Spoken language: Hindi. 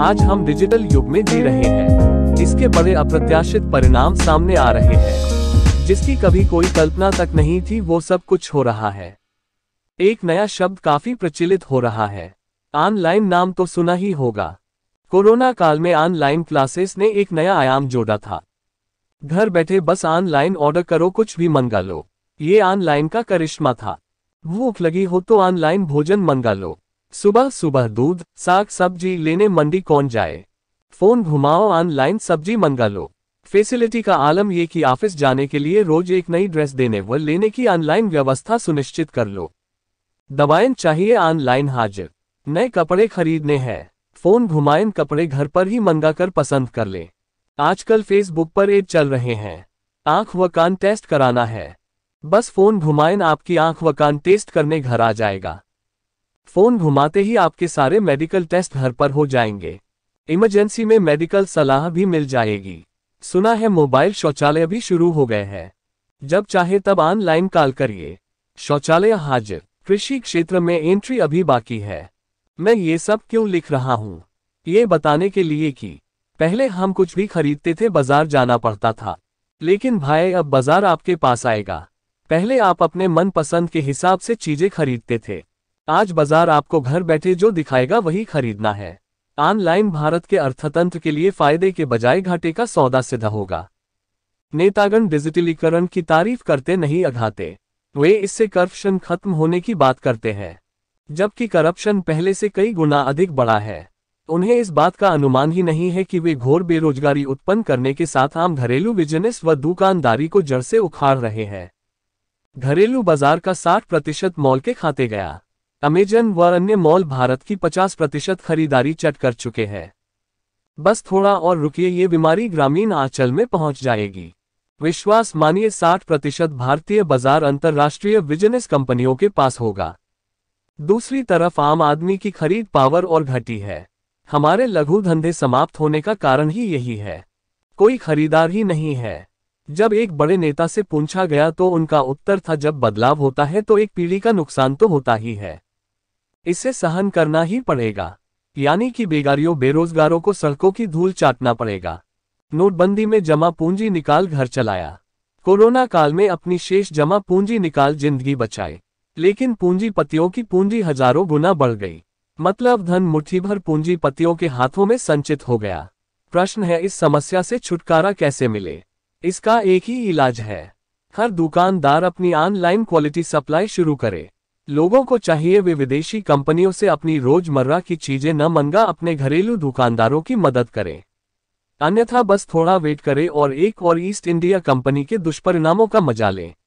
आज हम डिजिटल युग में जी रहे हैं इसके बड़े अप्रत्याशित परिणाम सामने आ रहे हैं जिसकी कभी कोई कल्पना तक नहीं थी वो सब कुछ हो रहा है एक नया शब्द काफी प्रचलित हो रहा है ऑनलाइन नाम तो सुना ही होगा कोरोना काल में ऑनलाइन क्लासेस ने एक नया आयाम जोड़ा था घर बैठे बस ऑनलाइन ऑर्डर करो कुछ भी मंगा लो ये ऑनलाइन का करिश्मा था भूख लगी हो तो ऑनलाइन भोजन मंगा लो सुबह सुबह दूध साग सब्जी लेने मंडी कौन जाए फोन घुमाओ ऑनलाइन सब्जी मंगा लो फैसिलिटी का आलम ये कि ऑफिस जाने के लिए रोज एक नई ड्रेस देने व लेने की ऑनलाइन व्यवस्था सुनिश्चित कर लो दवाएं चाहिए ऑनलाइन हाजिर नए कपड़े खरीदने हैं फोन घुमाएं कपड़े घर पर ही मंगा कर पसंद कर ले आजकल फेसबुक पर एड चल रहे हैं आंख व कान टेस्ट कराना है बस फोन घुमाएं आपकी आंख व कान टेस्ट करने घर आ जाएगा फोन घुमाते ही आपके सारे मेडिकल टेस्ट घर पर हो जाएंगे इमरजेंसी में मेडिकल सलाह भी मिल जाएगी सुना है मोबाइल शौचालय भी शुरू हो गए हैं जब चाहे तब ऑनलाइन कॉल करिए शौचालय हाजिर कृषि क्षेत्र में एंट्री अभी बाकी है मैं ये सब क्यों लिख रहा हूँ ये बताने के लिए कि पहले हम कुछ भी खरीदते थे बाजार जाना पड़ता था लेकिन भाई अब बाजार आपके पास आएगा पहले आप अपने मन पसंद के हिसाब से चीजें खरीदते थे आज बाजार आपको घर बैठे जो दिखाएगा वही खरीदना है ऑनलाइन भारत के अर्थतंत्र के लिए फायदे के बजाय घाटे का सौदा सिद्ध होगा नेतागण डिजिटलीकरण की तारीफ करते नहीं अघाते वे इससे करप्शन खत्म होने की बात करते हैं जबकि करप्शन पहले से कई गुना अधिक बड़ा है उन्हें इस बात का अनुमान ही नहीं है कि वे घोर बेरोजगारी उत्पन्न करने के साथ आम घरेलू बिजनेस व दुकानदारी को जड़ से उखाड़ रहे हैं घरेलू बाजार का 60 प्रतिशत मॉल के खाते गया अमेजन व अन्य मॉल भारत की 50 प्रतिशत खरीदारी चट कर चुके हैं बस थोड़ा और रुकिए ये बीमारी ग्रामीण आंचल में पहुंच जाएगी विश्वास मानिए 60 प्रतिशत भारतीय बाजार अंतर्राष्ट्रीय बिजनेस कंपनियों के पास होगा दूसरी तरफ आम आदमी की खरीद पावर और घटी है हमारे लघु धंधे समाप्त होने का कारण ही यही है कोई खरीदार ही नहीं है जब एक बड़े नेता से पूछा गया तो उनका उत्तर था जब बदलाव होता है तो एक पीढ़ी का नुकसान तो होता ही है इसे सहन करना ही पड़ेगा यानी कि बेगारियों बेरोजगारों को सड़कों की धूल चाटना पड़ेगा नोटबंदी में जमा पूंजी निकाल घर चलाया कोरोना काल में अपनी शेष जमा पूंजी निकाल जिंदगी बचाए लेकिन पूंजीपतियों की पूंजी हजारों गुना बढ़ गई मतलब धन मुठ्ठी भर पूंजीपतियों के हाथों में संचित हो गया प्रश्न है इस समस्या से छुटकारा कैसे मिले इसका एक ही इलाज है हर दुकानदार अपनी ऑनलाइन क्वालिटी सप्लाई शुरू करे लोगों को चाहिए वे विदेशी कंपनियों से अपनी रोजमर्रा की चीजें न मंगा अपने घरेलू दुकानदारों की मदद करें अन्यथा बस थोड़ा वेट करें और एक और ईस्ट इंडिया कंपनी के दुष्परिणामों का मजा लें